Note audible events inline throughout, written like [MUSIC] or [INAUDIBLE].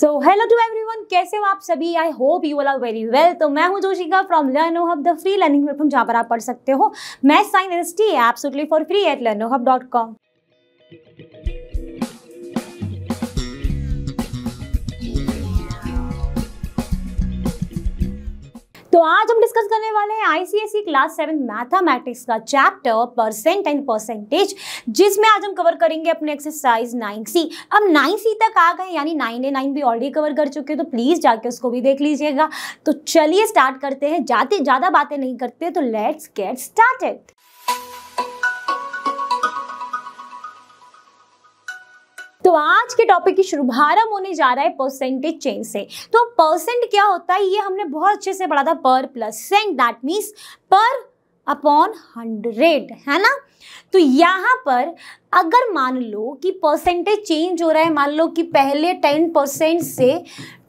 So hello to everyone कैसे हो आप सभी I hope you are very well तो मैं हूँ Joshika from Learno hub the free learning platform जहाँ पर आप पढ़ सकते हो math science S T absolutely for free at Learno hub dot com तो आज हम डिस्कस करने वाले हैं आईसीएसई क्लास सेवन मैथमेटिक्स का चैप्टर परसेंट एंड परसेंटेज जिसमें आज हम कवर करेंगे अपने एक्सरसाइज नाइन सी अब नाइन सी तक आ गए यानी नाइन ए नाइन भी ऑलरेडी कवर कर चुके हैं तो प्लीज़ जाके उसको भी देख लीजिएगा तो चलिए स्टार्ट करते हैं जाते ज़्यादा बातें नहीं करते तो लेट्स गेट स्टार्टेड तो आज के टॉपिक की शुभारंभ होने जा रहा है परसेंटेज चेंज से तो परसेंट क्या होता है ये हमने बहुत अच्छे से पढ़ा था पर plus cent that means per upon hundred है ना तो यहाँ पर अगर मान लो कि परसेंटेज चेंज हो रहा है मान लो कि पहले टेन परसेंट से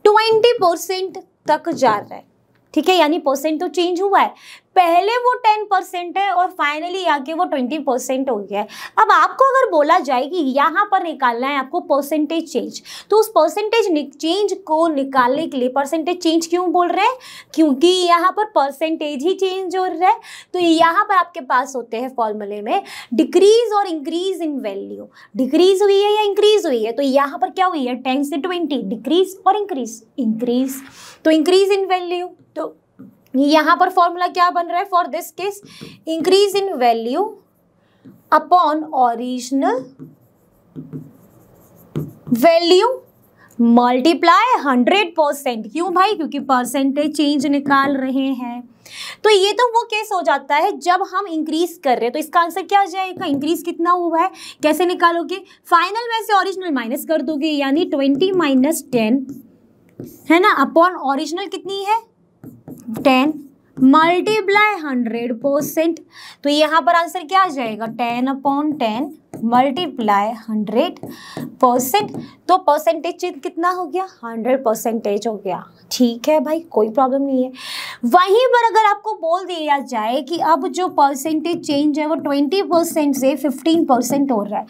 ट्वेंटी परसेंट तक जा रहा है ठीक है यानी परसेंट तो चेंज हुआ है पहले वो टेन परसेंट है और फाइनली आके वो ट्वेंटी परसेंट हो गया है अब आपको अगर बोला जाए कि यहाँ पर निकालना है आपको परसेंटेज चेंज तो उस परसेंटेज चेंज को निकालने के लिए परसेंटेज चेंज क्यों बोल रहे हैं क्योंकि यहाँ पर परसेंटेज ही चेंज हो रहा है तो यहाँ पर आपके पास होते हैं फॉर्मूले में डिक्रीज और इंक्रीज इन वैल्यू डिक्रीज हुई है या इंक्रीज हुई है तो यहाँ पर क्या हुई है टेन से ट्वेंटी डिक्रीज और इंक्रीज इंक्रीज तो इंक्रीज इन वैल्यू तो यहां पर फॉर्मूला क्या बन रहा है for this case increase in value upon original value multiply hundred percent क्यों भाई क्योंकि परसेंटेज चेंज निकाल रहे हैं तो ये तो वो केस हो जाता है जब हम इंक्रीज कर रहे हैं तो इसका आंसर क्या आ जाएगा इंक्रीज कितना हुआ है कैसे निकालोगे फाइनल में से ओरिजिनल माइनस कर दोगे यानी ट्वेंटी माइनस टेन है ना अपॉन ओरिजिनल कितनी है टेन मल्टीप्लाई हंड्रेड परसेंट तो यहाँ पर आंसर क्या आ जाएगा ten upon ten multiply hundred percent तो परसेंटेज कितना हो गया हंड्रेड परसेंटेज हो गया ठीक है भाई कोई प्रॉब्लम नहीं है वहीं पर अगर आपको बोल दिया जाए कि अब जो परसेंटेज चेंज है वो ट्वेंटी परसेंट से फिफ्टीन परसेंट हो रहा है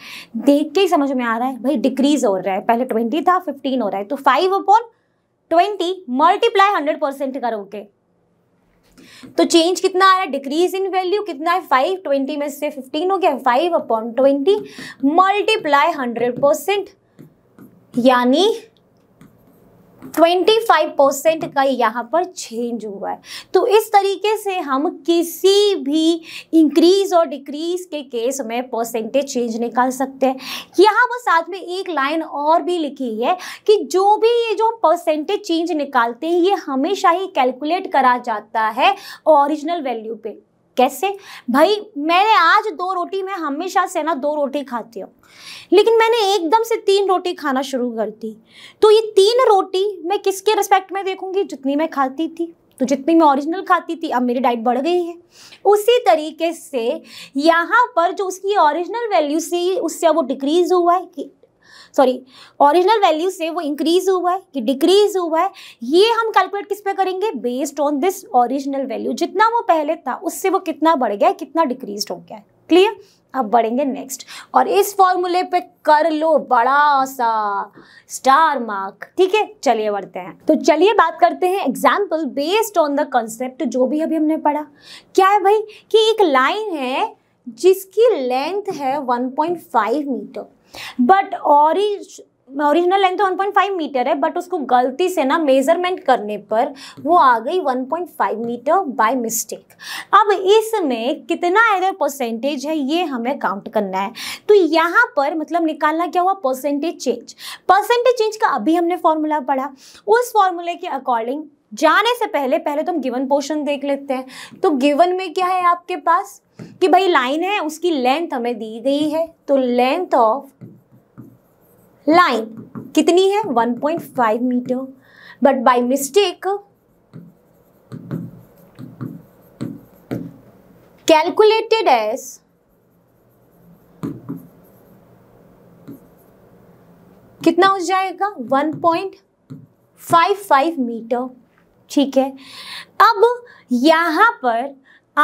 देख के ही समझ में आ रहा है भाई डिक्रीज हो रहा है पहले ट्वेंटी था फिफ्टीन हो रहा है तो five upon twenty multiply hundred percent करोगे तो चेंज कितना आ रहा है डिक्रीज इन वैल्यू कितना है फाइव ट्वेंटी में से फिफ्टीन हो गया five upon twenty multiply hundred percent यानी 25 परसेंट का यहाँ पर चेंज हुआ है तो इस तरीके से हम किसी भी इंक्रीज और डिक्रीज के केस में परसेंटेज चेंज निकाल सकते हैं यहाँ वो साथ में एक लाइन और भी लिखी है कि जो भी ये जो परसेंटेज चेंज निकालते हैं ये हमेशा ही कैलकुलेट करा जाता है ओरिजिनल वैल्यू पे कैसे भाई मैंने आज दो रोटी मैं हमेशा से ना दो रोटी खाती हूँ लेकिन मैंने एकदम से तीन रोटी खाना शुरू कर दी तो ये तीन रोटी मैं किसके रिस्पेक्ट में देखूंगी जितनी मैं खाती थी तो जितनी मैं ओरिजिनल खाती थी अब मेरी डाइट बढ़ गई है उसी तरीके से यहाँ पर जो उसकी ओरिजिनल वैल्यू थी उससे अब वो डिक्रीज़ हुआ है कि सॉरी ओरिजिनल वैल्यू से वो इंक्रीज हुआ है कि डिक्रीज हुआ है ये हम कैलकुलेट किस पे करेंगे based on this original value जितना वो पहले था उससे वो कितना बढ़ गया कितना डिक्रीज हो गया है क्लियर अब बढ़ेंगे नेक्स्ट और इस फॉर्मूले पे कर लो बड़ा सा स्टार मार्क ठीक है चलिए बढ़ते हैं तो चलिए बात करते हैं example based on the concept जो भी अभी हमने पढ़ा क्या है भाई कि एक लाइन है जिसकी लेंथ है 1.5 metre but original original length 1.5 metre है बट उसको गलती से ना मेजरमेंट करने पर वो आ गई 1.5 मीटर बाय मिस्टेक अब इसमें कितना एरर परसेंटेज है ये हमें काउंट करना है तो यहाँ पर मतलब निकालना क्या हुआ परसेंटेज चेंज परसेंटेज चेंज का अभी हमने फॉर्मूला पढ़ा उस फॉर्मूले के अकॉर्डिंग जाने से पहले पहले तो हम गिवन पोर्शन देख लेते हैं तो गिवन में क्या है आपके पास कि भाई लाइन है उसकी लेंथ हमें दी गई है तो लेंथ ऑफ लाइन कितनी है 1.5 metre but by mistake calculated as कितना हो जाएगा 1.55 मीटर ठीक है अब यहां पर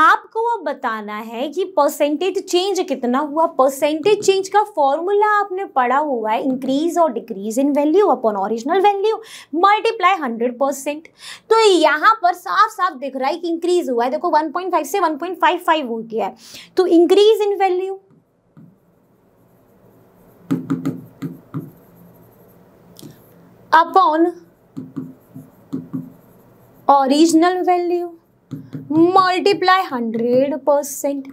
आपको अब बताना है कि परसेंटेज चेंज कितना हुआ परसेंटेज चेंज का फॉर्मूला आपने पढ़ा हुआ है इंक्रीज और decrease in value upon original value multiply hundred percent तो यहाँ पर साफ साफ दिख रहा है कि इंक्रीज हुआ है देखो वन पॉइंट फाइव से वन पॉइंट फाइव फाइव हो गया है तो increase in value upon original value multiply hundred percent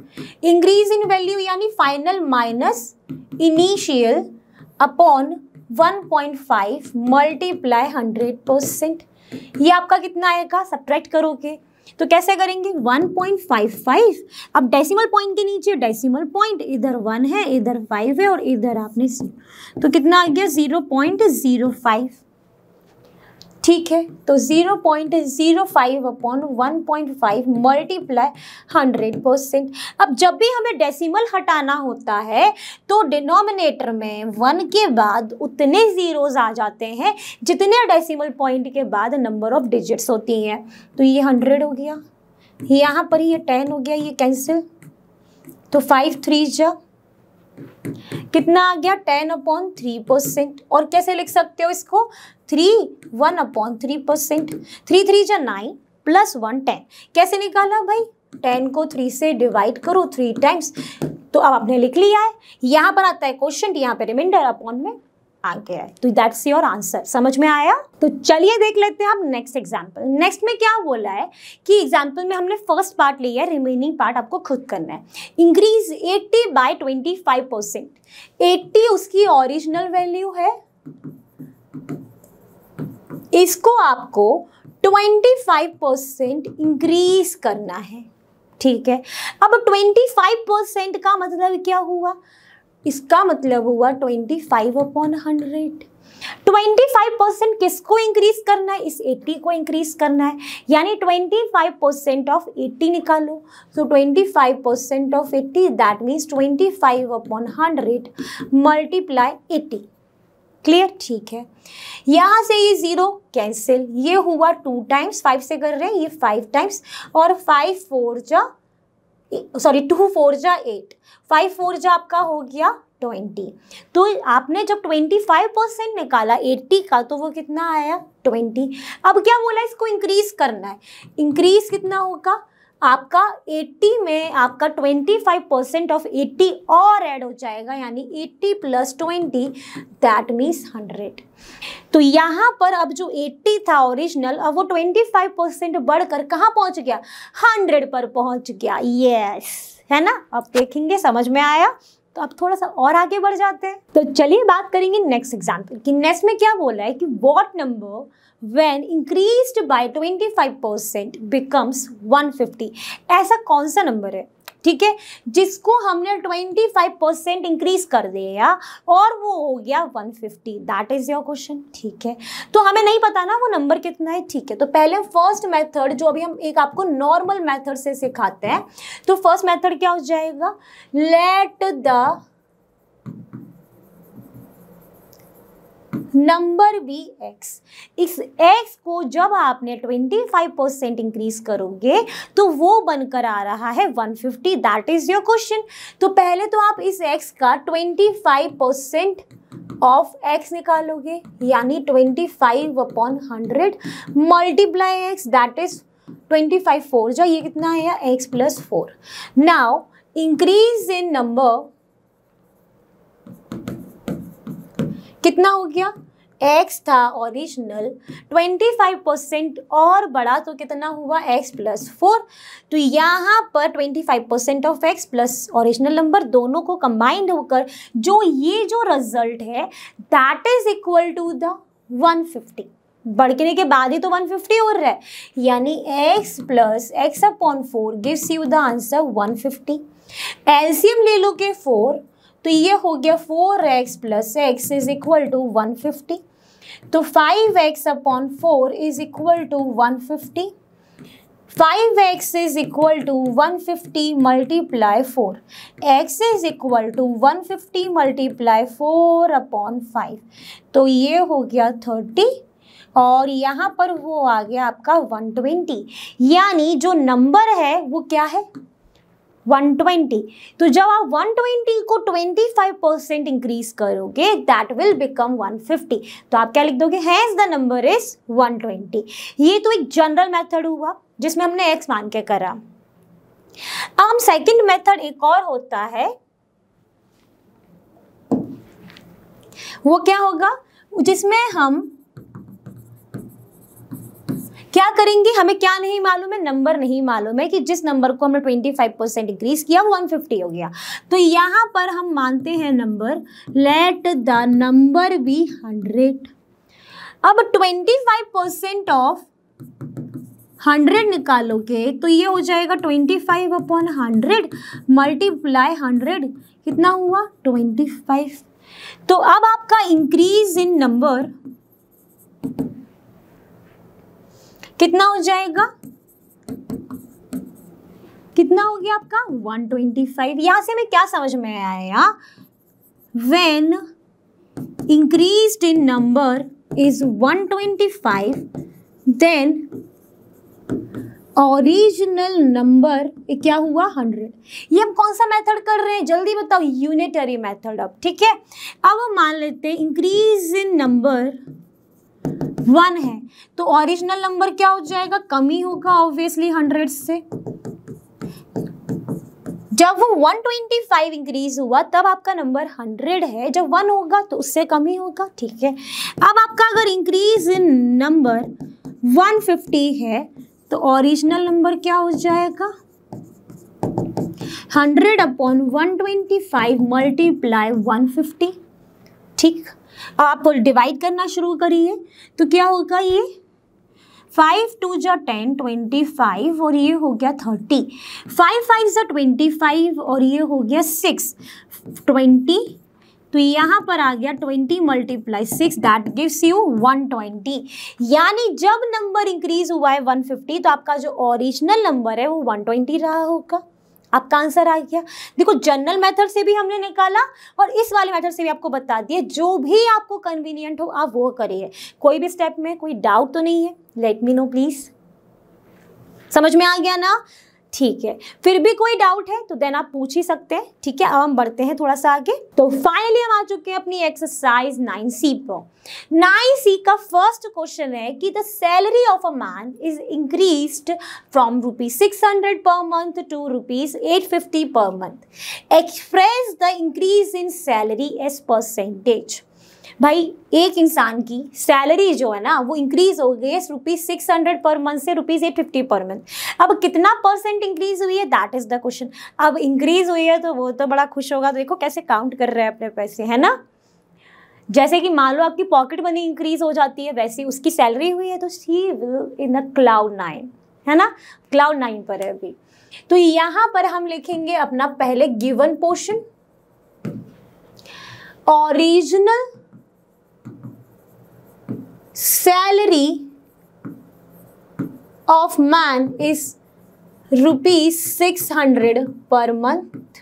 increase in value यानी final minus initial upon 1.5 multiply hundred percent ये आपका कितना आएगा सब्ट्रैक्ट करोगे तो कैसे करेंगे 1.55 अब डेसिमल पॉइंट के नीचे डेसिमल पॉइंट इधर वन है इधर फाइव है और इधर आपने तो कितना आ गया 0.05 ठीक है तो zero point zero five upon one point five multiply hundred percent अब जब भी हमें डेसिमल हटाना होता है तो डिनोमिनेटर में वन के बाद उतने ज़ीरोज़ आ जाते हैं जितने डेसिमल पॉइंट के बाद नंबर ऑफ डिजिट्स होती हैं तो ये हंड्रेड हो गया यहाँ पर ये टेन हो गया ये कैंसिल तो फाइव थ्री जा कितना आ गया टेन अपॉन थ्री परसेंट और कैसे लिख सकते हो इसको three one upon three percent three three जा नाइन प्लस वन टेन कैसे निकाला भाई टेन को थ्री से डिवाइड करो थ्री टाइम्स तो अब आपने लिख लिया है यहाँ पर आता है क्वेश्चन यहाँ पे रिमाइंडर अपॉन में आ गया है तो दैट्स योर आंसर समझ में आया तो चलिए देख लेते हैं आप नेक्स्ट एग्जाम्पल नेक्स्ट में क्या बोला है कि एग्जाम्पल में हमने फर्स्ट पार्ट लिया है रिमेनिंग पार्ट आपको खुद करना है इंक्रीज 80 बाय 25 परसेंट एट्टी उसकी ओरिजिनल वैल्यू है इसको आपको 25 परसेंट इंक्रीज करना है ठीक है अब 25 परसेंट का मतलब क्या हुआ इसका मतलब हुआ 25 अपॉन हंड्रेड 25 परसेंट किसको इंक्रीज करना है इस 80 को इंक्रीज करना है यानी 25 परसेंट ऑफ 80 निकालो तो 25 percent of 80 that means 25 upon hundred multiply eighty clear ठीक है यहाँ से ये ज़ीरो कैंसिल ये हुआ टू टाइम्स फाइव से कर रहे हैं ये फाइव टाइम्स और फाइव फोर जा सॉरी टू फोर जा एट फाइव फोर जा आपका हो गया ट्वेंटी तो आपने जब ट्वेंटी फाइव परसेंट निकाला एट्टी का तो वो कितना आया ट्वेंटी अब क्या बोला इसको इंक्रीज करना है इंक्रीज कितना होगा आपका 80 में आपका 25 परसेंट ऑफ 80 और ऐड हो जाएगा यानी 80 प्लस 20 दैट मीन्स 100 तो यहाँ पर अब जो 80 था ओरिजिनल अब वो 25 परसेंट बढ़कर कहाँ पहुँच गया 100 पर पहुँच गया यस है ना अब देखेंगे समझ में आया तो अब थोड़ा सा और आगे बढ़ जाते हैं तो चलिए बात करेंगे नेक्स्ट एग्जाम्पल कि नेक्स्ट में क्या बोला है कि what number when increased by 25% becomes 150 ऐसा कौन सा नंबर है ठीक है जिसको हमने 25 परसेंट इंक्रीज कर दिया और वो हो गया 150 दैट इज योर क्वेश्चन ठीक है तो हमें नहीं पता ना वो नंबर कितना है ठीक है तो पहले फर्स्ट मेथड जो अभी हम एक आपको नॉर्मल मेथड से सिखाते हैं तो फर्स्ट मेथड क्या हो जाएगा let the number be x इस एक्स को जब आपने 25 परसेंट इंक्रीज करोगे तो वो बनकर आ रहा है 150 fifty that is your question तो पहले तो आप इस एक्स का 25 परसेंट ऑफ एक्स निकालोगे यानी 25 upon hundred multiply x that is 25 five four जो ये कितना है x plus four now increase in number कितना हो गया एक्स था ओरिजिनल 25 परसेंट और बड़ा तो कितना हुआ एक्स प्लस फोर तो यहाँ पर 25 percent of x plus original number दोनों को कंबाइंड होकर जो ये जो रिजल्ट है that is equal to the 150 बढ़कने के बाद ही तो 150 और रहा है यानी x plus x upon four gives you the answer 150 एल्सियम ले लो के फोर तो ये हो गया four x plus x is equal to one fifty तो five x upon four is equal to one fifty five x is equal to one fifty multiply four x is equal to one fifty multiply four upon five तो ये हो गया thirty और यहाँ पर वो आ गया आपका वन ट्वेंटी यानी जो नंबर है वो क्या है 120 तो जब आप 120 को 25 परसेंट इंक्रीज करोगे दैट विल बिकम 150 तो आप क्या लिख दोगे हैज द नंबर इज 120 ये तो एक जनरल मेथड हुआ जिसमें हमने एक्स मान के करा अब हम सेकेंड मेथड एक और होता है वो क्या होगा जिसमें हम क्या करेंगे हमें क्या नहीं मालूम है नंबर नहीं मालूम है कि जिस नंबर को हमने ट्वेंटी परसेंट इंक्रीज किया वो 150 हो गया तो यहाँ पर हम मानते हैं number let the number be 100 अब 25 परसेंट ऑफ हंड्रेड निकालोगे तो ये हो जाएगा twenty five upon hundred multiply hundred कितना हुआ ट्वेंटी फाइव तो अब आपका इंक्रीज इन नंबर कितना हो जाएगा कितना हो गया आपका 125 यहां से हमें क्या समझ में आया when increase in number twenty 125 then original number क्या हुआ 100 ये हम कौन सा मेथड कर रहे हैं जल्दी बताओ यूनिटरी मेथड अब ठीक है अब हम मान लेते हैं इंक्रीज इन नंबर वन है तो ओरिजिनल नंबर क्या हो जाएगा कम ही होगा ऑब्वियसली हंड्रेड से जब वो 125 इंक्रीज हुआ तब आपका नंबर 100 है जब 1 होगा तो उससे कम ही होगा ठीक है अब आपका अगर इंक्रीज इन नंबर 150 है तो ओरिजिनल नंबर क्या हो जाएगा 100 अपॉन 125 मल्टीप्लाई 150 ठीक आप डिवाइड करना शुरू करिए तो क्या होगा ये फाइव टू जो टेन ट्वेंटी फाइव और ये हो गया थर्टी फाइव फाइव जो ट्वेंटी फाइव और ये हो गया सिक्स ट्वेंटी तो यहाँ पर आ गया twenty multiply six that gives you one twenty यानी जब नंबर इंक्रीज हुआ है वन फिफ्टी तो आपका जो ओरिजिनल नंबर है वो वन ट्वेंटी रहा होगा आपका आंसर आ गया देखो जनरल मेथड से भी हमने निकाला और इस वाले मेथड से भी आपको बता दिए जो भी आपको कन्वीनियंट हो आप वो करिए कोई भी स्टेप में कोई डाउट तो नहीं है लेट मी नो प्लीज़ समझ में आ गया ना ठीक है फिर भी कोई डाउट है तो देन आप पूछ ही सकते हैं ठीक है अब हम बढ़ते हैं थोड़ा सा आगे तो फाइनली हम आ चुके हैं अपनी एक्सरसाइज नाइन सी पर नाइन सी का फर्स्ट क्वेश्चन है कि the salary of a man is increase from rupees six hundred per month to rupees eight fifty per month express the increase in salary as percentage भाई एक इंसान की salary जो है ना वो इंक्रीज हो गई है rupees six hundred per month से rupees eight fifty per month अब कितना परसेंट इंक्रीज हुई है दैट इज़ द क्वेश्चन अब इंक्रीज हुई है तो वो तो बड़ा खुश होगा तो देखो कैसे काउंट कर रहे हैं अपने पैसे है ना जैसे कि मान लो आपकी पॉकेट मनी इंक्रीज हो जाती है वैसे उसकी सैलरी हुई है तो see will in the cloud nine है ना क्लाउड नाइन पर है अभी तो यहां पर हम लिखेंगे अपना पहले given portion original salary of man is rupees 600 per month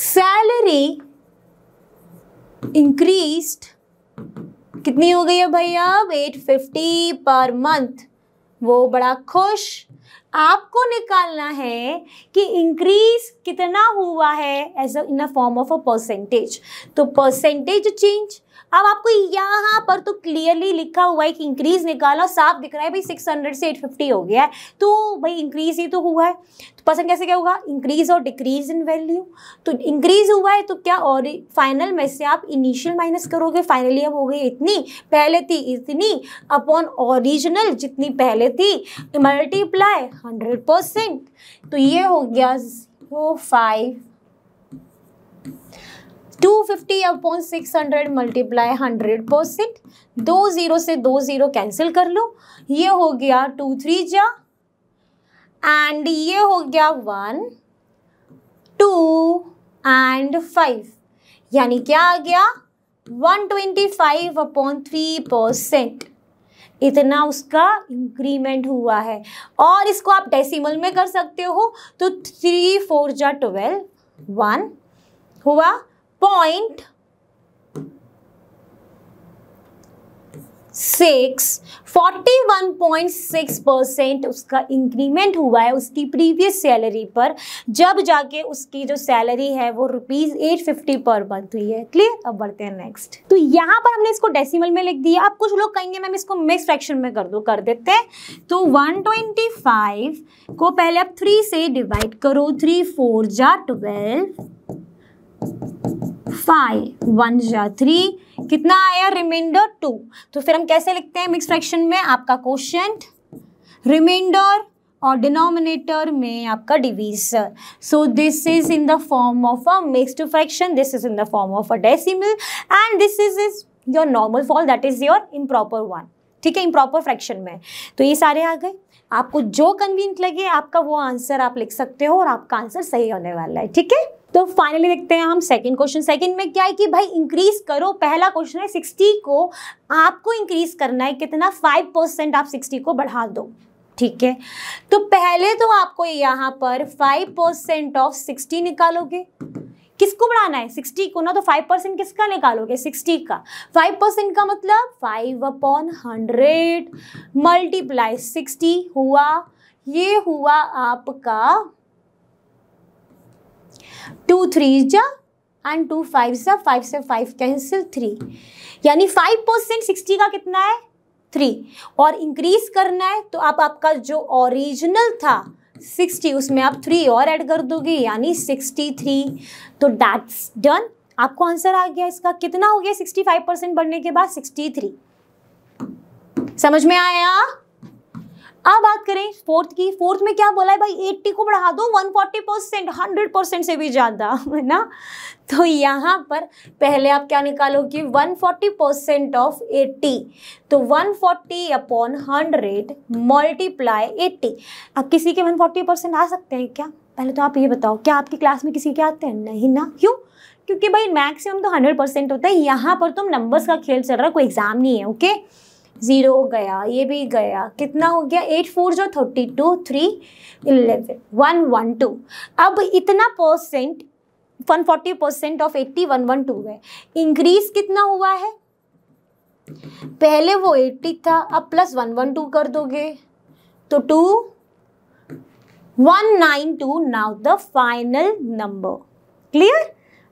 salary increase कितनी हो गई है भैया अब एट फिफ्टी पर मंथ वो बड़ा खुश आपको निकालना है कि इंक्रीज कितना हुआ है as a in form of a percentage तो परसेंटेज चेंज अब आपको यहाँ पर तो क्लियरली लिखा हुआ है कि इंक्रीज निकाला साफ दिख रहा है भाई सिक्स हंड्रेड से एट फिफ्टी हो गया है तो भाई इंक्रीज ही तो हुआ है तो पसंद कैसे क्या होगा इंक्रीज और डिक्रीज इन वैल्यू तो इंक्रीज हुआ है तो क्या और फाइनल में से आप इनिशियल माइनस करोगे फाइनली अब हो गई इतनी पहले थी इतनी अपॉन ओरिजिनल जितनी पहले थी मल्टीप्लाई हंड्रेड परसेंट तो ये हो गया zero five two fifty upon six hundred multiply hundred percent six दो ज़ीरो से दो ज़ीरो कैंसिल कर लो ये हो गया टू थ्री जा एंड ये हो गया वन टू एंड फाइव यानी क्या आ गया one twenty five upon three percent इतना उसका इंक्रीमेंट हुआ है और इसको आप डेसिमल में कर सकते हो तो थ्री फोर जा ट्वेल्व वन हुआ point six forty one point six percent उसका इंक्रीमेंट हुआ है उसकी प्रीवियस सैलरी पर जब जाके उसकी जो सैलरी है वो rupees eight fifty per month हुई है क्लियर अब बढ़ते हैं नेक्स्ट तो यहाँ पर हमने इसको डेसिमल में लिख दिया अब कुछ लोग कहेंगे मैम इसको मिक्स फ्रैक्शन में कर दो कर देते हैं तो वन ट्वेंटी फाइव को पहले आप थ्री से डिवाइड करो थ्री फोर जा ट्वेल्व फाइव वन जा थ्री कितना आया रिमाइंडर टू तो फिर हम कैसे लिखते हैं मिक्स फ्रैक्शन में आपका क्वेश्चन रिमाइंडर और डिनोमिनेटर में आपका divisor so this is in the form of a mixed fraction this is in the form of a decimal and this is is your normal fall that is your improper one ठीक है improper fraction में तो ये सारे आ गए आपको जो convenient लगे आपका वो आंसर आप लिख सकते हो और आपका आंसर सही होने वाला है ठीक है तो फाइनली देखते हैं हम सेकंड क्वेश्चन सेकंड में क्या है कि भाई इंक्रीज करो पहला क्वेश्चन है सिक्सटी को आपको इंक्रीज करना है कितना फाइव परसेंट आप सिक्सटी को बढ़ा दो ठीक है तो पहले तो आपको यहाँ पर फाइव परसेंट ऑफ सिक्सटी निकालोगे किसको बढ़ाना है सिक्सटी को ना तो फाइव परसेंट किसका निकालोगे सिक्सटी का फाइव परसेंट का मतलब five upon hundred multiply sixty हुआ ये हुआ आपका टू थ्री जा एंड टू फाइव सा फाइव से फाइव कैंसिल थ्री यानी फाइव परसेंट सिक्सटी का कितना है थ्री और इंक्रीज करना है तो आप आपका जो ओरिजिनल था सिक्सटी उसमें आप थ्री और ऐड कर दोगे यानी सिक्सटी थ्री तो डैट्स डन आपको आंसर आ गया इसका कितना हो गया सिक्सटी फाइव परसेंट बढ़ने के बाद सिक्सटी थ्री समझ में आया अब बात करें फोर्थ की फोर्थ में क्या बोला है भाई एट्टी को बढ़ा दो one forty percent hundred percent से भी ज़्यादा [LAUGHS] है ना तो यहाँ पर पहले आप क्या निकालोगे फोर्टी परसेंट ऑफ एट्टी तो one forty upon hundred multiply eighty अब किसी के वन फोर्टी परसेंट आ सकते हैं क्या पहले तो आप ये बताओ क्या आपकी क्लास में किसी के आते हैं नहीं ना क्यों क्योंकि भाई मैक्सिमम तो हंड्रेड परसेंट होता है यहाँ पर तुम तो नंबर्स का खेल चल रहा है कोई एग्ज़ाम नहीं है ओके ज़ीरो गया ये भी गया कितना हो गया एट फोर जो thirty two three eleven one one two अब इतना percent one forty percent of eighty one one two है इंक्रीज कितना हुआ है पहले वो एट्टी था अब प्लस वन वन टू कर दोगे तो two one nine two now the final number clear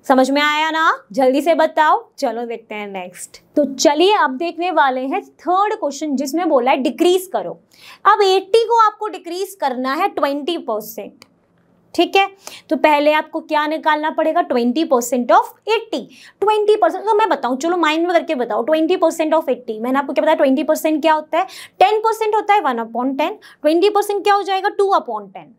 समझ में आया ना जल्दी से बताओ चलो देखते हैं नेक्स्ट तो चलिए अब देखने वाले हैं थर्ड क्वेश्चन जिसमें बोला है डिक्रीज करो अब 80 को आपको डिक्रीज करना है 20 परसेंट ठीक है तो पहले आपको क्या निकालना पड़ेगा 20 परसेंट ऑफ 80 20 परसेंट तो मैं बताऊं चलो माइंड में करके बताओ 20 परसेंट ऑफ 80 मैंने आपको क्या बताया 20 परसेंट क्या होता है 10 परसेंट होता है वन अपॉन टेन ट्वेंटी क्या हो जाएगा टू अपॉन टेन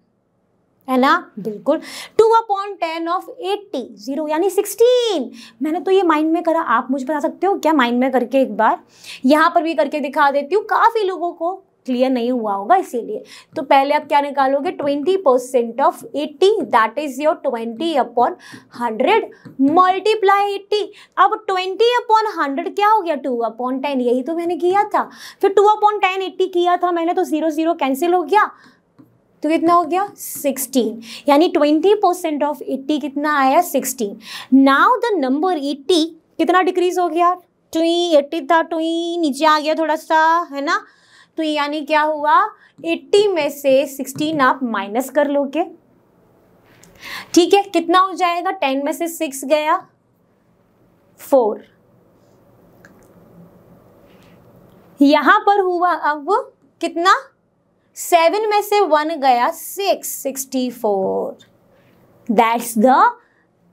है ना बिल्कुल two upon ten of eighty zero यानी सिक्सटीन मैंने तो ये माइंड में करा आप मुझे बता सकते हो क्या माइंड में करके एक बार यहाँ पर भी करके दिखा देती हूँ काफ़ी लोगों को क्लियर नहीं हुआ होगा इसीलिए तो पहले आप क्या निकालोगे twenty percent of eighty that is your twenty upon hundred multiply eighty अब ट्वेंटी अपॉन हंड्रेड क्या हो गया टू अपॉन टेन यही तो मैंने किया था फिर टू अपॉन टेन एट्टी किया था मैंने तो जीरो जीरो कैंसिल हो गया तो कितना हो गया 16 यानी 20 परसेंट ऑफ 80 कितना आया 16 नाउ द नंबर 80 कितना डिक्रीज हो गया ट्वी तो एट्टी था ट्वी तो नीचे आ गया थोड़ा सा है ना तो यानी क्या हुआ 80 में से 16 आप माइनस कर लोगे ठीक है कितना हो जाएगा 10 में से 6 गया 4 यहां पर हुआ अब कितना सेवन में से वन गया six sixty four that's the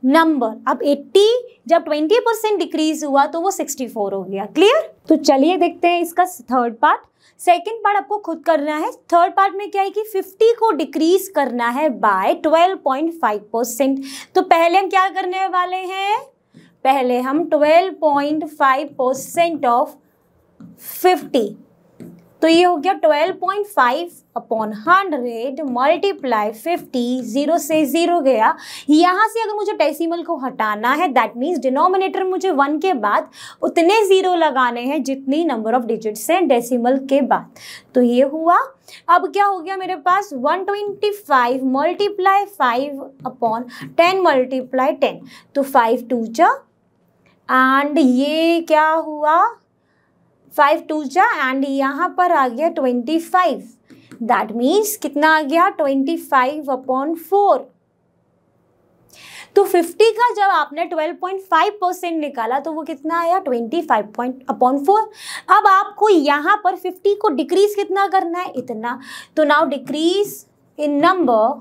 number अब एट्टी जब ट्वेंटी परसेंट डिक्रीज हुआ तो वो सिक्सटी फोर हो गया क्लियर तो चलिए देखते हैं इसका थर्ड पार्ट सेकेंड पार्ट आपको खुद करना है थर्ड पार्ट में क्या है कि 50 को डिक्रीज करना है बाय 12.5 परसेंट तो पहले हम क्या करने वाले हैं पहले हम 12.5 परसेंट ऑफ फिफ्टी तो ये हो गया 12.5 upon hundred multiply fifty zero से जीरो गया यहाँ से अगर मुझे डेसिमल को हटाना है दैट मीन्स डिनोमिनेटर मुझे वन के बाद उतने ज़ीरो लगाने हैं जितनी नंबर ऑफ डिजिट्स हैं डेसिमल के बाद तो ये हुआ अब क्या हो गया मेरे पास 125 twenty five multiply five upon ten multiply ten तो फाइव टू चा एंड ये क्या हुआ फाइव टू जा एंड यहाँ पर आ गया ट्वेंटी फाइव दैट मीन्स कितना आ गया ट्वेंटी फाइव अपॉन फोर तो 50 का जब आपने 12.5 परसेंट निकाला तो वो कितना आया 25 पॉइंट अपॉन फोर अब आपको यहाँ पर 50 को डिक्रीज कितना करना है इतना तो नाउ डिक्रीज इन नंबर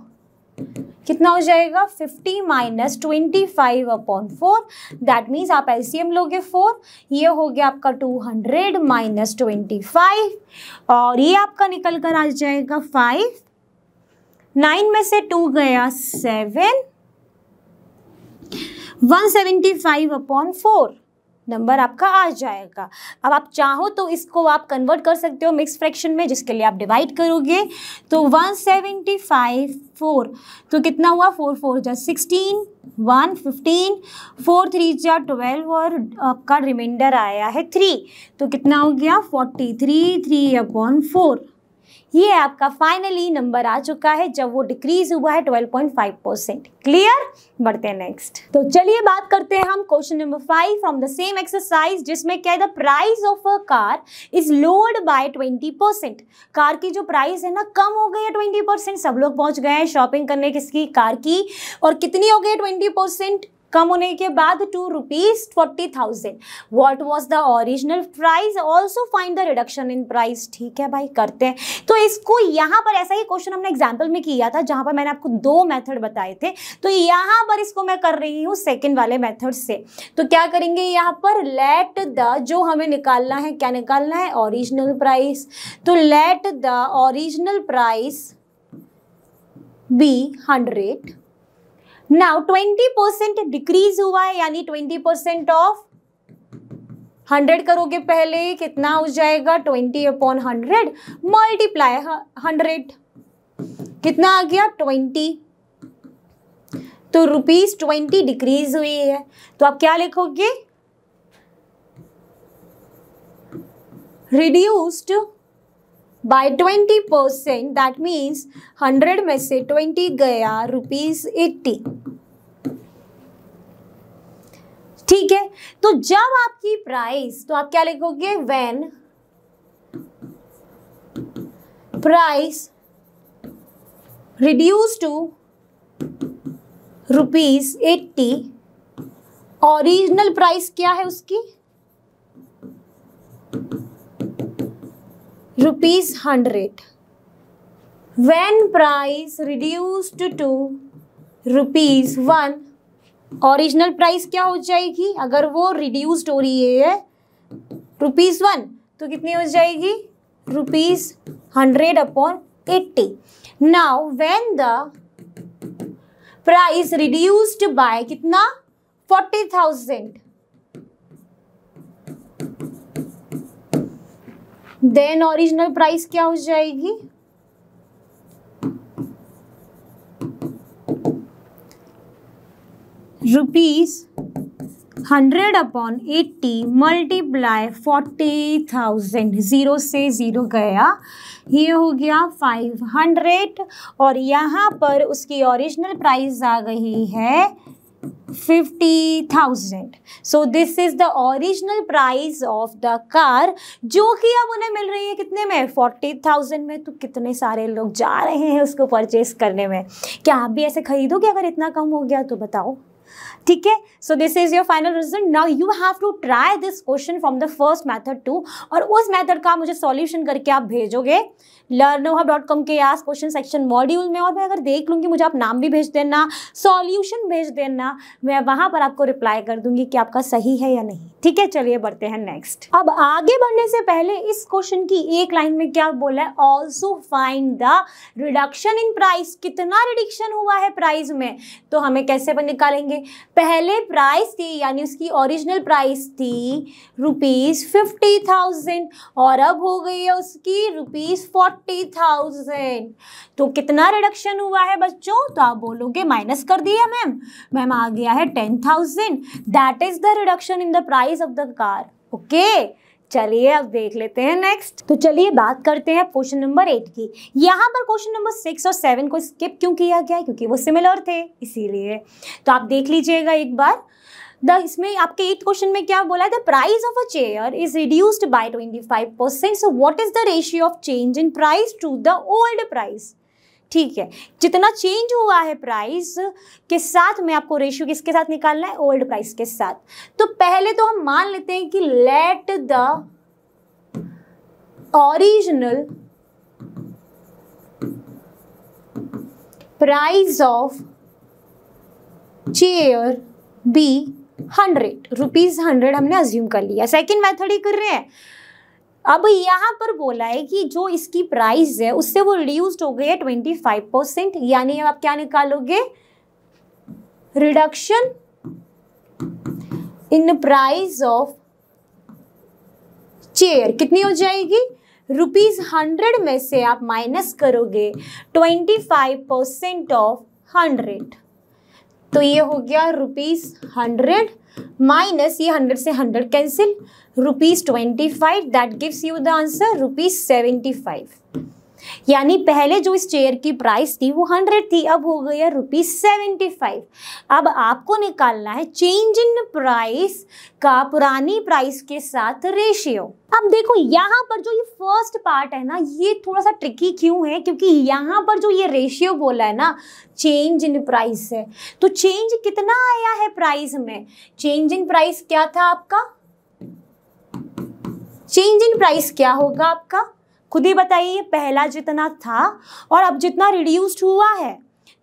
कितना हो जाएगा 50 minus twenty five upon four that means आप एलसीएम लोगे फोर ये हो गया आपका 200 माइनस ट्वेंटी फाइव और ये आपका निकल कर आ जाएगा फाइव नाइन में से टू गया सेवन 175 अपॉन फोर नंबर आपका आ जाएगा अब आप चाहो तो इसको आप कन्वर्ट कर सकते हो मिक्स फ्रैक्शन में जिसके लिए आप डिवाइड करोगे तो वन सेवेंटी फाइव फोर तो कितना हुआ फोर फोर जा sixteen one fifteen four three जा ट्वेल्व और आपका रिमाइंडर आया है थ्री तो कितना हो गया forty three three upon four ये आपका फाइनली नंबर आ चुका है जब वो डिक्रीज हुआ है 12.5 परसेंट क्लियर बढ़ते हैं नेक्स्ट तो चलिए बात करते हैं हम question number five from the same exercise जिसमें क्या है the price of a car is lowered by 20 percent car की जो प्राइस है ना कम हो गई है 20 परसेंट सब लोग पहुंच गए हैं शॉपिंग करने किसकी कार की और कितनी हो गई है ट्वेंटी परसेंट कम होने के बाद to rupees forty thousand what was the original price also find the reduction in price ठीक है भाई करते हैं तो इसको यहां पर ऐसा ही क्वेश्चन हमने एग्जाम्पल में किया था जहां पर मैंने आपको दो मैथड बताए थे तो यहां पर इसको मैं कर रही हूँ सेकेंड वाले मैथड से तो क्या करेंगे यहां पर लेट द जो हमें निकालना है क्या निकालना है ओरिजिनल प्राइस तो let the original price be hundred now twenty percent decrease हुआ है यानी ट्वेंटी परसेंट ऑफ हंड्रेड करोगे पहले कितना हो जाएगा twenty upon hundred multiply hundred कितना आ गया ट्वेंटी तो रुपीज ट्वेंटी डिक्रीज हुई है तो आप क्या लिखोगे reduced twenty percent that means hundred में से ट्वेंटी गया रुपीज एट्टी ठीक है तो जब आपकी प्राइस तो आप क्या लिखोगे when price reduce to rupees eighty original price क्या है उसकी rupees hundred when price reduced to rupees one original price क्या हो जाएगी अगर वो रिड्यूस्ड हो रही है रुपीज़ वन तो कितनी हो जाएगी rupees hundred upon eighty now when the price reduced by कितना forty thousand then original price क्या हो जाएगी rupees hundred upon eighty multiply forty thousand zero से ज़ीरो गया ये हो गया फाइव हंड्रेड और यहाँ पर उसकी ओरिजिनल प्राइस आ गई है fifty thousand so this is the original price of the car जो कि अब उन्हें मिल रही है कितने में थाउजेंड में तो कितने सारे लोग जा रहे हैं उसको परचेस करने में क्या आप भी ऐसे खरीदोगे अगर इतना कम हो गया तो बताओ ठीक है so this is your final result now you have to try this question from the first method two और उस मैथड का मुझे सॉल्यूशन करके आप भेजोगे लर्नो हब डॉट कॉम के आस क्वेश्चन सेक्शन मॉड्यूल में और मैं अगर देख लूँगी मुझे आप नाम भी भेज देना सॉल्यूशन भेज देना मैं वहाँ पर आपको रिप्लाई कर दूंगी कि आपका सही है या नहीं ठीक है चलिए बढ़ते हैं नेक्स्ट अब आगे बढ़ने से पहले इस क्वेश्चन की एक लाइन में क्या बोला है also find the reduction in price कितना रिडक्शन हुआ है प्राइस में तो हमें कैसे पर निकालेंगे पहले प्राइस थी यानी उसकी ओरिजिनल प्राइस थी रुपीज़ फिफ्टी थाउजेंड और अब हो गई है उसकी रुपीज़ फोर्टी थाउजेंड तो कितना रिडक्शन हुआ है बच्चों तो आप बोलोगे माइनस कर दिया मैम मैम आ गया है ten thousand that is the reduction in the price of the car okay चलिए अब देख लेते हैं नेक्स्ट तो चलिए बात करते हैं क्वेश्चन नंबर एट की यहाँ पर क्वेश्चन नंबर सिक्स और सेवन को स्किप क्यों किया गया क्योंकि वो सिमिलर थे इसीलिए तो आप देख लीजिएगा एक बार द इसमें आपके एट क्वेश्चन में क्या बोला है the price of a chair is reduced by twenty five percent so what is the ratio of change in price to the old price ठीक है जितना चेंज हुआ है प्राइस के साथ में आपको रेशियो किसके साथ निकालना है ओल्ड प्राइस के साथ तो पहले तो हम मान लेते हैं कि let the original price of chair be hundred rupees hundred हमने अज्यूम कर लिया सेकेंड मेथड ही कर रहे हैं अब यहाँ पर बोला है कि जो इसकी प्राइस है उससे वो रिड्यूस्ड हो गई है ट्वेंटी फाइव परसेंट यानी आप क्या निकालोगे reduction in price of chair कितनी हो जाएगी रुपीज हंड्रेड में से आप माइनस करोगे twenty five percent of hundred तो ये हो गया रुपीज हंड्रेड माइनस ये हंड्रेड से hundred cancel rupees twenty five that gives you the answer rupees seventy five यानी पहले जो इस चेयर की प्राइस थी वो हंड्रेड थी अब हो गई है रुपीज़ सेवेंटी फाइव अब आपको निकालना है चेंज इन प्राइस का पुरानी प्राइस के साथ रेशियो अब देखो यहाँ पर जो ये फर्स्ट पार्ट है ना ये थोड़ा सा ट्रिकी क्यों है क्योंकि यहाँ पर जो ये रेशियो बोला है ना चेंज इन प्राइस है तो चेंज कितना आया है प्राइस में चेंज इन प्राइस क्या था आपका चेंज इन प्राइस क्या होगा आपका खुद ही बताइए पहला जितना था और अब जितना रिड्यूस्ड हुआ है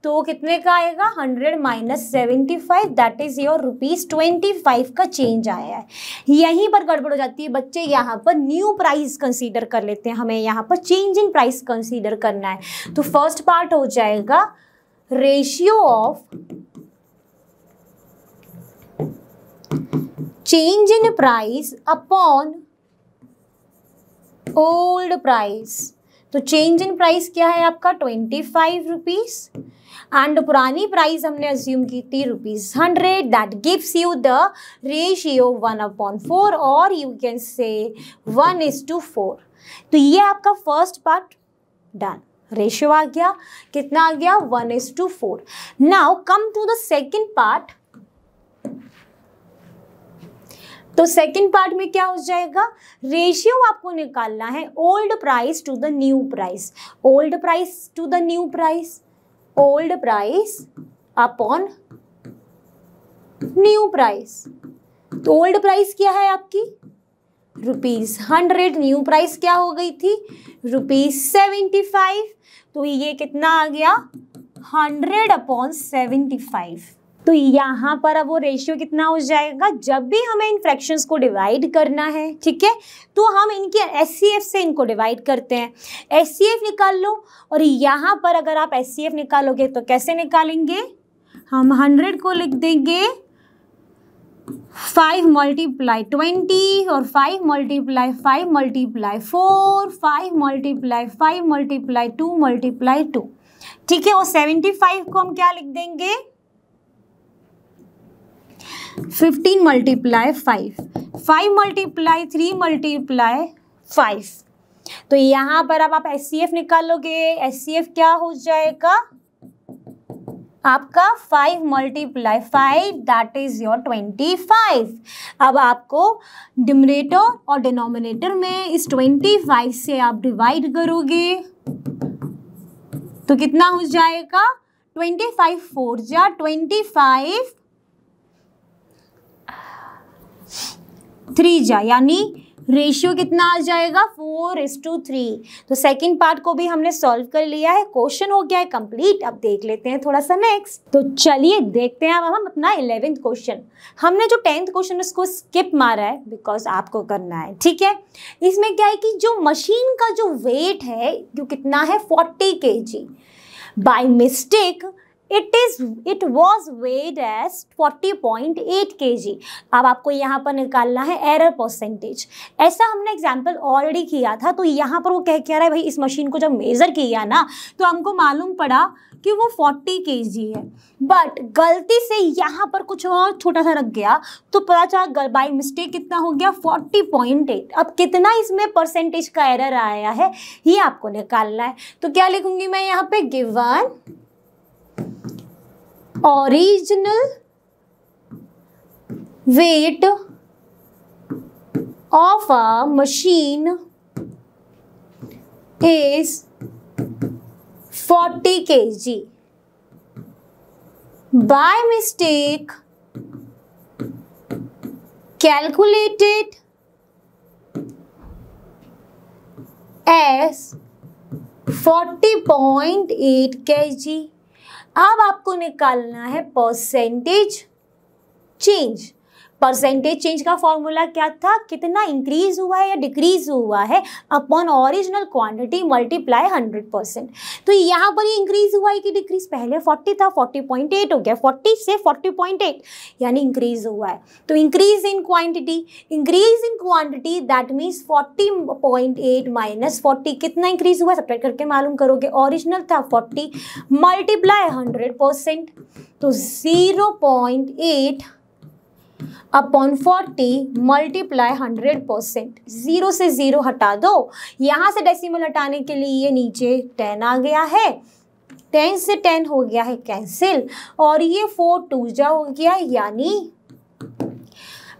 तो कितने का आएगा hundred minus seventy five that is your rupees twenty five का चेंज आया है यहीं पर गड़बड़ हो जाती है बच्चे यहाँ पर न्यू प्राइस कंसीडर कर लेते हैं हमें यहाँ पर चेंज इन प्राइस कंसीडर करना है तो फर्स्ट हम्म। पार्ट हो जाएगा ratio of change in price upon old price तो चेंज इन प्राइस क्या है आपका ट्वेंटी फाइव रुपीज़ एंड पुरानी प्राइस हमने अज्यूम की थी rupees hundred that gives you the ratio one upon four और you can say one is to four तो ये आपका फर्स्ट पार्ट डन रेशियो आ गया कितना आ गया one is to four now come to the second part तो सेकंड पार्ट में क्या हो जाएगा रेशियो आपको निकालना है old price to the new price old price to the new price old price upon new price तो ओल्ड प्राइस क्या है आपकी रुपीज़ हंड्रेड न्यू प्राइस क्या हो गई थी रुपीज़ सेवेंटी फाइव तो ये कितना आ गया हंड्रेड अपॉन सेवेंटी फाइव तो यहाँ पर अब वो रेशियो कितना हो जाएगा जब भी हमें इन फ्रैक्शंस को डिवाइड करना है ठीक है तो हम इनके एस से इनको डिवाइड करते हैं एस निकाल लो और यहाँ पर अगर आप एस निकालोगे तो कैसे निकालेंगे हम हंड्रेड को लिख देंगे फाइव मल्टीप्लाई ट्वेंटी और five multiply five multiply four five multiply five multiply two multiply two ठीक है और सेवेंटी फाइव को हम क्या लिख देंगे fifteen multiply five five multiply three multiply five तो यहां पर अब आप एस सी एफ निकालोगे एस सी एफ क्या हो जाएगा आपका five multiply five that is your twenty five अब आपको डिमरेटर और डिनोमिनेटर में इस ट्वेंटी फाइव से आप डिवाइड करोगे तो कितना हो जाएगा ट्वेंटी फाइव फोर जा ट्वेंटी फाइव थ्री जाए यानी रेशियो कितना आ जाएगा फोर इज टू थ्री तो सेकंड पार्ट को भी हमने सॉल्व कर लिया है क्वेश्चन हो गया है कंप्लीट अब देख लेते हैं थोड़ा सा नेक्स्ट तो चलिए देखते हैं अब हम अपना इलेवेंथ क्वेश्चन हमने जो टेंथ क्वेश्चन उसको स्किप मारा है बिकॉज आपको करना है ठीक है इसमें क्या है कि जो मशीन का जो वेट है जो कितना है forty K G by mistake it is it was weighed as 40.8 G अब आपको यहाँ पर निकालना है एरर परसेंटेज ऐसा हमने एग्जाम्पल ऑलरेडी किया था तो यहाँ पर वो कह क्या रहा है भाई इस मशीन को जब मेज़र किया ना तो हमको मालूम पड़ा कि वो 40 जी है बट गलती से यहाँ पर कुछ और छोटा सा रख गया तो पता चला बाई मिस्टेक कितना हो गया 40.8 अब कितना इसमें परसेंटेज का एरर आया है ये आपको निकालना है तो क्या लिखूंगी मैं यहाँ पे given original weight of a machine is 40 kg by mistake calculated as 40.8 kg अब आपको निकालना है परसेंटेज चेंज परसेंटेज चेंज का फॉर्मूला क्या था कितना इंक्रीज हुआ है या डिक्रीज हुआ है upon original quantity multiply hundred percent तो यहाँ पर ये इंक्रीज हुआ है कि डिक्रीज पहले फोर्टी था फोर्टी पॉइंट एट हो गया फोर्टी से फोर्टी पॉइंट एट यानी इंक्रीज हुआ है तो increase in quantity increase in quantity that means forty point eight minus forty कितना इंक्रीज हुआ सब्ट्रैक्ट करके मालूम करोगे ओरिजिनल था फोर्टी मल्टीप्लाई हंड्रेड परसेंट तो zero point eight upon forty multiply hundred percent zero से ज़ीरो हटा दो यहाँ से डेसिमल हटाने के लिए ये नीचे टेन आ गया है टेन से टेन हो गया है कैंसिल और ये फोर टू जा हो गया यानी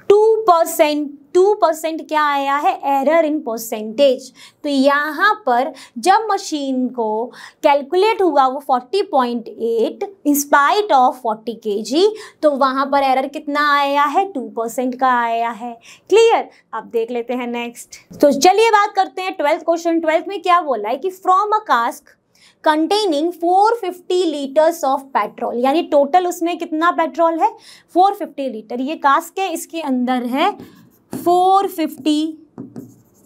टू परसेंट टू परसेंट क्या आया है एरर इन परसेंटेज तो यहाँ पर जब मशीन को कैलकुलेट हुआ वो forty point eight in spite of forty K G तो वहाँ पर एरर कितना आया है टू परसेंट का आया है क्लियर अब देख लेते हैं नेक्स्ट तो चलिए बात करते हैं ट्वेल्थ क्वेश्चन ट्वेल्थ में क्या बोला है कि from a cask containing 450 litres of petrol यानी टोटल उसमें कितना पेट्रोल है 450 लीटर ये कास्क है इसके अंदर है four fifty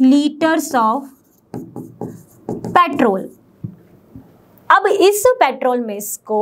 litres of petrol अब इस पेट्रोल में इसको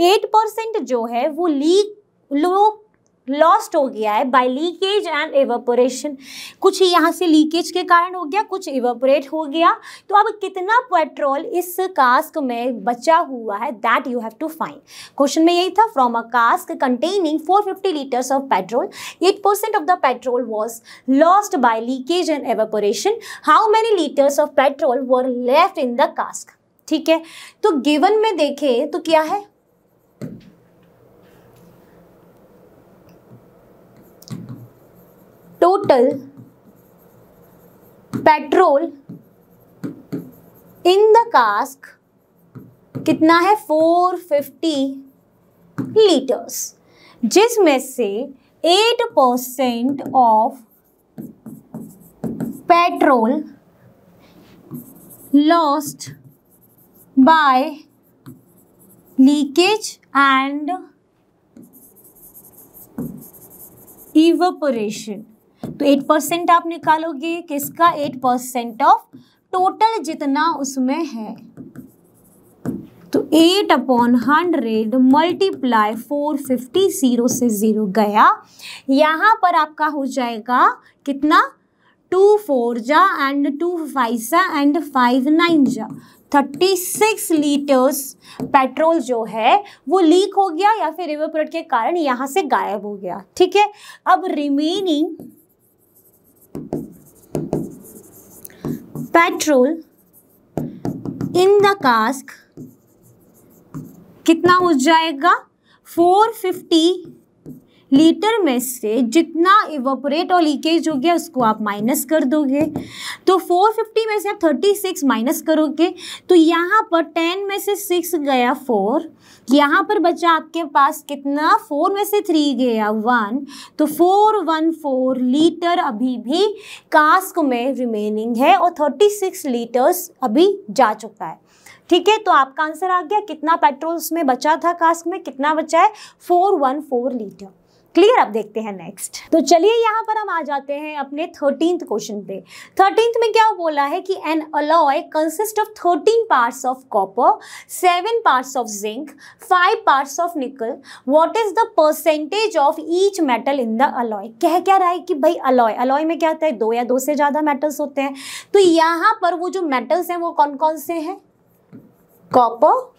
एट परसेंट जो है वो लीक लोग लॉस्ट हो गया है बाय लीकेज एंड एवापोरेशन कुछ यहाँ से लीकेज के कारण हो गया कुछ इवापोरेट हो गया तो अब कितना पेट्रोल इस कास्क में बचा हुआ है that you have to find question में यही था from a cask containing 450 litres of petrol 8 percent of the petrol was lost by leakage and evaporation how many litres of petrol were left in the cask ठीक है तो given में देखें तो क्या है total petrol in the cask कितना है 450 लीटर्स जिसमें से 8 percent of petrol lost by leakage and evaporation तो एट परसेंट आप निकालोगे किसका एट परसेंट ऑफ टोटल जितना उसमें है तो eight upon hundred multiply four fifty zero से ज़ीरो गया यहां पर आपका हो जाएगा कितना टू फोर जा एंड टू फाइव सा एंड फाइव नाइन जा थर्टी सिक्स लीटर्स पेट्रोल जो है वो लीक हो गया या फिर रिवर के कारण यहाँ से गायब हो गया ठीक है अब remaining petrol in the cask कितना हो जाएगा 450 लीटर में से जितना इवोपरेट और लीकेज हो गया उसको आप माइनस कर दोगे तो 450 में से आप 36 माइनस करोगे तो यहाँ पर 10 में से 6 गया 4 यहाँ पर बचा आपके पास कितना 4 में से 3 गया 1 तो 414 लीटर अभी भी कास्क में रिमेनिंग है और 36 लीटर्स अभी जा चुका है ठीक है तो आपका आंसर आ गया कितना पेट्रोल उसमें बचा था कास्क में कितना बचा है 414 लीटर क्लियर अब देखते हैं नेक्स्ट तो चलिए यहाँ पर हम आ जाते हैं अपने थर्टींथ क्वेश्चन पे थर्टींथ में क्या बोला है कि an alloy consist of thirteen parts of copper seven parts of zinc five parts of nickel what is the percentage of each metal in the alloy कह क्या रहा है कि भाई अलॉय अलॉय में क्या होता है दो या दो से ज़्यादा मेटल्स होते हैं तो यहाँ पर वो जो मेटल्स हैं वो कौन कौन से हैं कॉपर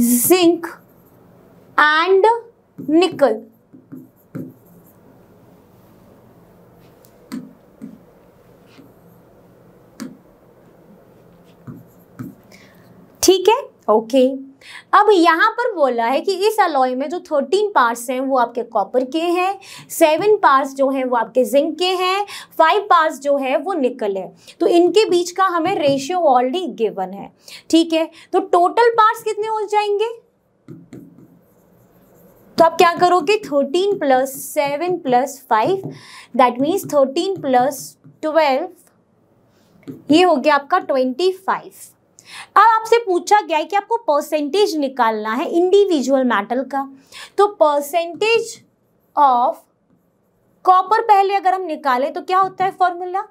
जिंक एंड निकल ठीक है ओके अब यहां पर बोला है कि इस अलॉय में जो थर्टीन पार्ट्स हैं वो आपके कॉपर के हैं सेवन पार्ट्स जो हैं वो आपके जिंक के हैं फाइव पार्ट्स जो है वो निकल है तो इनके बीच का हमें रेशियो ऑलरेडी गिवन है ठीक है तो टोटल पार्ट्स कितने हो जाएंगे तो आप क्या करोगे thirteen plus seven plus five that means thirteen plus twelve ये हो गया आपका ट्वेंटी फाइव अब आपसे पूछा गया है कि आपको परसेंटेज निकालना है इंडिविजुअल मेटल का तो परसेंटेज ऑफ कॉपर पहले अगर हम निकालें तो क्या होता है फॉर्मूला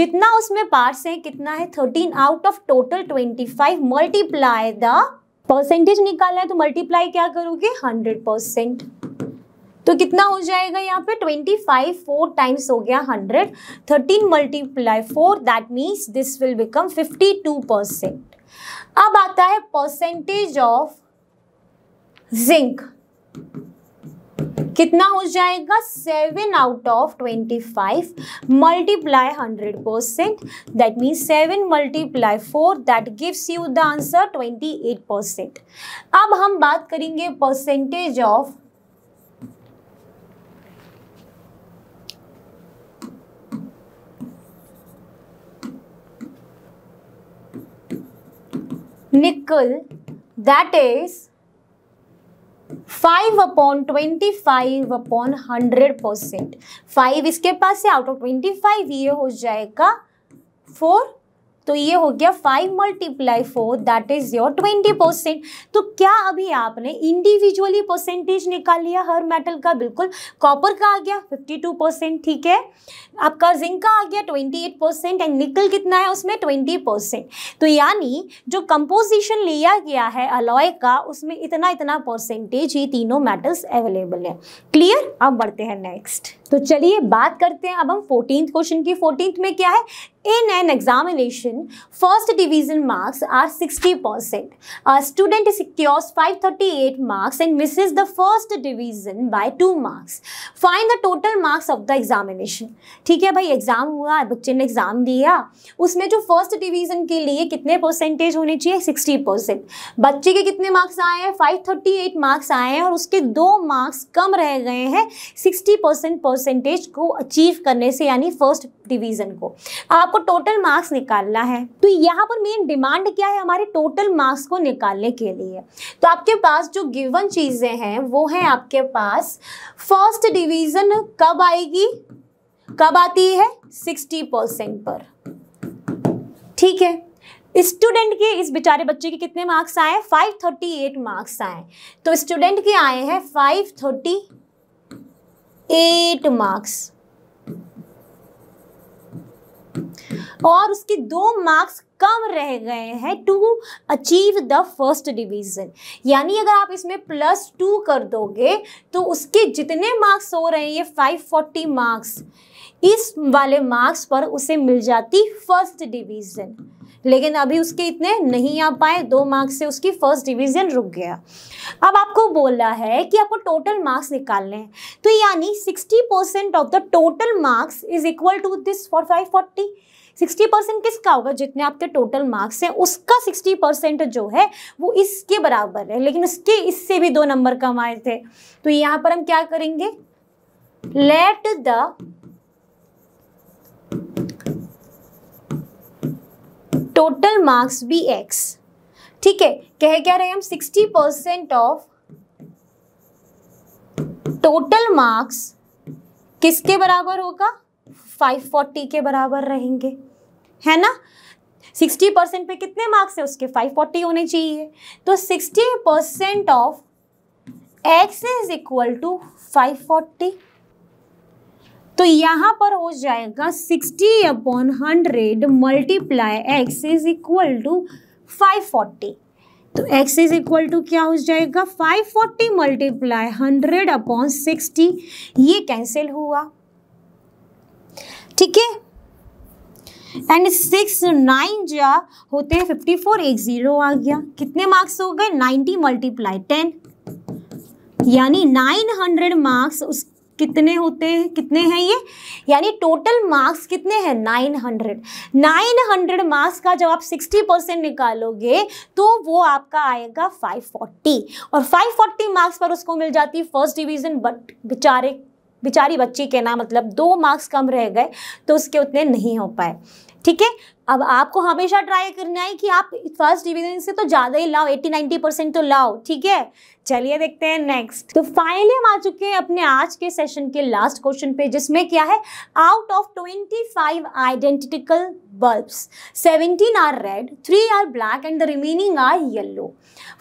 जितना उसमें पार्ट्स हैं कितना है thirteen out of total twenty five multiply the percentage निकालना है तो मल्टीप्लाई क्या करोगे हंड्रेड परसेंट तो कितना हो जाएगा यहाँ पे ट्वेंटी फाइव फोर टाइम्स हो गया hundred thirteen multiply four that means this will become fifty two percent अब आता है परसेंटेज ऑफ जिंक कितना हो जाएगा seven out of twenty five multiply hundred percent that mean seven multiply four that gives you the answer twenty eight percent अब हम बात करेंगे percentage of nickel that is five upon twenty five upon hundred percent five इसके पास से out of twenty five ये हो जाएगा फोर तो ये हो गया five multiply four that is your twenty percent तो क्या अभी आपने इंडिविजुअली परसेंटेज निकाल लिया हर मेटल का बिल्कुल कॉपर का आ गया फिफ्टी टू परसेंट ठीक है आपका जिंक का आ गया ट्वेंटी एट परसेंट एंड निकल कितना है उसमें ट्वेंटी परसेंट तो यानी जो कंपोजिशन लिया गया है अलॉय का उसमें इतना इतना परसेंटेज ये तीनों मेटल्स अवेलेबल है क्लियर अब बढ़ते हैं नेक्स्ट तो चलिए बात करते हैं अब हम फोर्टीन क्वेश्चन की फोर्टीन में क्या है in an examination first division marks are 60% a student secures 538 marks and misses the first division by two marks find the total marks of the examination ठीक है भाई एग्जाम हुआ बच्चे ने एग्जाम दिया उसमें जो फर्स्ट डिवीजन के लिए कितने परसेंटेज होने चाहिए 60 परसेंट बच्चे के कितने मार्क्स आए हैं 538 मार्क्स आए हैं और उसके दो मार्क्स कम रह गए हैं 60 परसेंट परसेंटेज को अचीव करने से यानी फर्स्ट डिवीजन को आपको टोटल मार्क्स निकालना है तो यहाँ पर मेन डिमांड क्या है हमारे टोटल मार्क्स को निकालने के लिए तो आपके पास जो गिवन चीज़ें हैं वो हैं आपके पास फर्स्ट डिवीज़न कब आएगी कब आती है सिक्सटी परसेंट पर ठीक है स्टूडेंट के इस बेचारे बच्चे के कितने मार्क्स आए 538 मार्क्स आए तो स्टूडेंट के आए हैं एट मार्क्स और उसके दो मार्क्स कम रह गए हैं to achieve the first division यानी अगर आप इसमें प्लस टू कर दोगे तो उसके जितने मार्क्स हो रहे हैं ये फोर्टी मार्क्स इस वाले मार्क्स पर उसे मिल जाती फर्स्ट डिवीज़न लेकिन अभी उसके इतने नहीं आ पाए दो मार्क्स से उसकी फर्स्ट डिवीजन रुक गया अब आपको बोला है कि आपको टोटल मार्क्स निकालने हैं तो यानी 60 percent of the total marks is equal to this for five forty sixty percent किसका होगा जितने आपके टोटल मार्क्स हैं उसका सिक्सटी परसेंट जो है वो इसके बराबर है लेकिन उसके इससे भी दो नंबर कम आए थे तो यहाँ पर हम क्या करेंगे let the total marks be X ठीक है कह क्या रहे हम sixty percent of total marks किसके बराबर होगा फाइव फोर्टी के बराबर रहेंगे है ना सिक्सटी परसेंट पे कितने मार्क्स है उसके फाइव फोर्टी होने चाहिए तो sixty percent of X is equal to five forty तो यहाँ पर हो जाएगा sixty upon hundred multiply X is equal to five forty तो x इज इक्वल टू क्या हो जाएगा 540 forty multiply hundred upon sixty ये कैंसिल हुआ ठीक है एंड सिक्स नाइन जा होते हैं फिफ्टी फोर एक ज़ीरो आ गया कितने मार्क्स हो गए नाइन्टी मल्टीप्लाई टेन यानी नाइन हंड्रेड मार्क्स उस कितने होते हैं कितने हैं ये यानी टोटल मार्क्स कितने हैं 900 900 मार्क्स का जब आप 60 परसेंट निकालोगे तो वो आपका आएगा 540 और 540 मार्क्स पर उसको मिल जाती है फर्स्ट डिवीज़न बट बेचारे बेचारी बच्ची के ना मतलब दो मार्क्स कम रह गए तो उसके उतने नहीं हो पाए ठीक है अब आपको हमेशा ट्राई करना है कि आप फर्स्ट डिविजन से तो ज़्यादा ही लाओ 80-90 परसेंट तो लाओ ठीक है चलिए देखते हैं नेक्स्ट तो फाइनली हम आ चुके हैं अपने आज के सेशन के लास्ट क्वेश्चन पे जिसमें क्या है out of 25 identical bulbs seventeen are red three are black and the remaining are yellow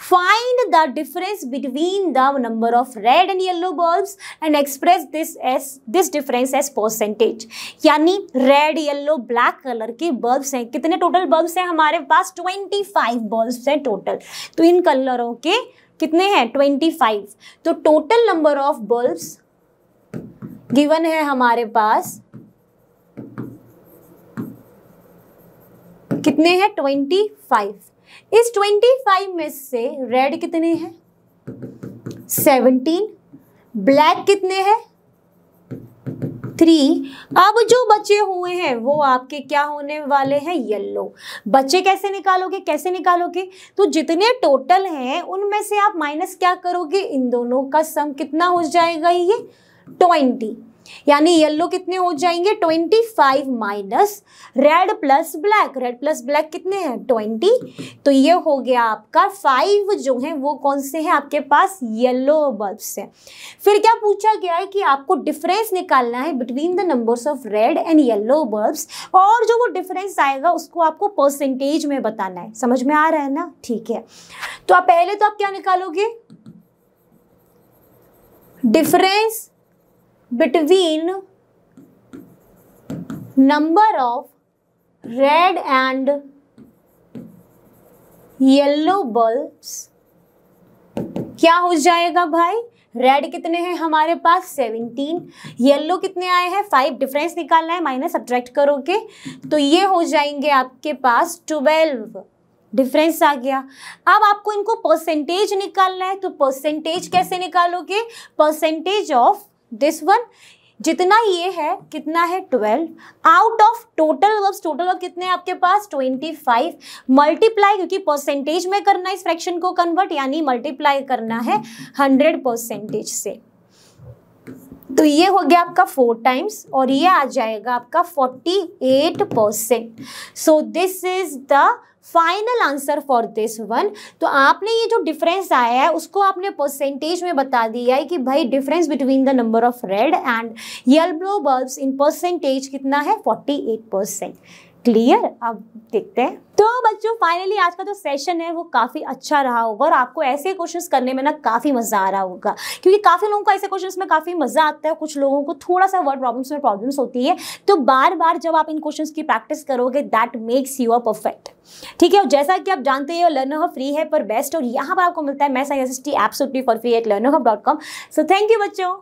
find the difference between the number of red and yellow bulbs and express this as this difference as percentage यानी red yellow black colour की bulbs हैं कितने total bulbs हैं हमारे पास twenty five bulbs हैं total तो इन कलरों के कितने हैं ट्वेंटी फाइव तो total number of bulbs given है हमारे पास कितने हैं ट्वेंटी फाइव इस ट्वेंटी फाइव में से रेड कितने हैं सेवनटीन ब्लैक कितने हैं थ्री अब जो बचे हुए हैं वो आपके क्या होने वाले हैं येल्लो बच्चे कैसे निकालोगे कैसे निकालोगे तो जितने टोटल हैं उनमें से आप माइनस क्या करोगे इन दोनों का सम कितना हो जाएगा ये ट्वेंटी यानी येलो कितने हो जाएंगे twenty five minus red plus black red plus black कितने हैं ट्वेंटी तो ये हो गया आपका फाइव जो है वो कौन से हैं आपके पास येलो बल्ब्स हैं फिर क्या पूछा गया है कि आपको डिफरेंस निकालना है between the numbers of red and yellow bulbs और जो वो डिफरेंस आएगा उसको आपको परसेंटेज में बताना है समझ में आ रहा है ना ठीक है तो आप पहले तो आप क्या निकालोगे difference between number of red and yellow bulbs क्या हो जाएगा भाई रेड कितने हैं हमारे पास सेवनटीन येलो कितने आए हैं फाइव डिफरेंस निकालना है माइनस सब्ट्रैक्ट करोगे तो ये हो जाएंगे आपके पास ट्वेल्व डिफरेंस आ गया अब आपको इनको परसेंटेज निकालना है तो परसेंटेज कैसे निकालोगे परसेंटेज ऑफ दिस वन जितना ये है कितना है twelve out of total bulbs total bulb कितने हैं आपके पास ट्वेंटी फाइव मल्टीप्लाई क्योंकि परसेंटेज में करना इस फ्रैक्शन को कन्वर्ट यानी मल्टीप्लाई करना है हंड्रेड परसेंटेज से तो ये हो गया आपका फोर टाइम्स और ये आ जाएगा आपका forty eight percent so this is the final answer for this one तो आपने ये जो डिफरेंस आया है उसको आपने परसेंटेज में बता दिया है कि भाई difference between the number of red and yellow bulb in percentage कितना है फोर्टी एट परसेंट क्लियर अब देखते हैं तो बच्चों फाइनली आज का जो तो सेशन है वो काफ़ी अच्छा रहा होगा और आपको ऐसे क्वेश्चंस करने में ना काफ़ी मज़ा आ रहा होगा क्योंकि काफ़ी लोगों को ऐसे क्वेश्चंस में काफ़ी मज़ा आता है कुछ लोगों को थोड़ा सा वर्ड प्रॉब्लम्स में प्रॉब्लम्स होती है तो बार बार जब आप इन क्वेश्चंस की प्रैक्टिस करोगे that makes you a perfect ठीक है और जैसा कि आप जानते हैं लर्न हो फ्री है पर बेस्ट और यहाँ पर आपको मिलता है मैं science T absolutely for free at Learnohub dot com so thank you बच्चों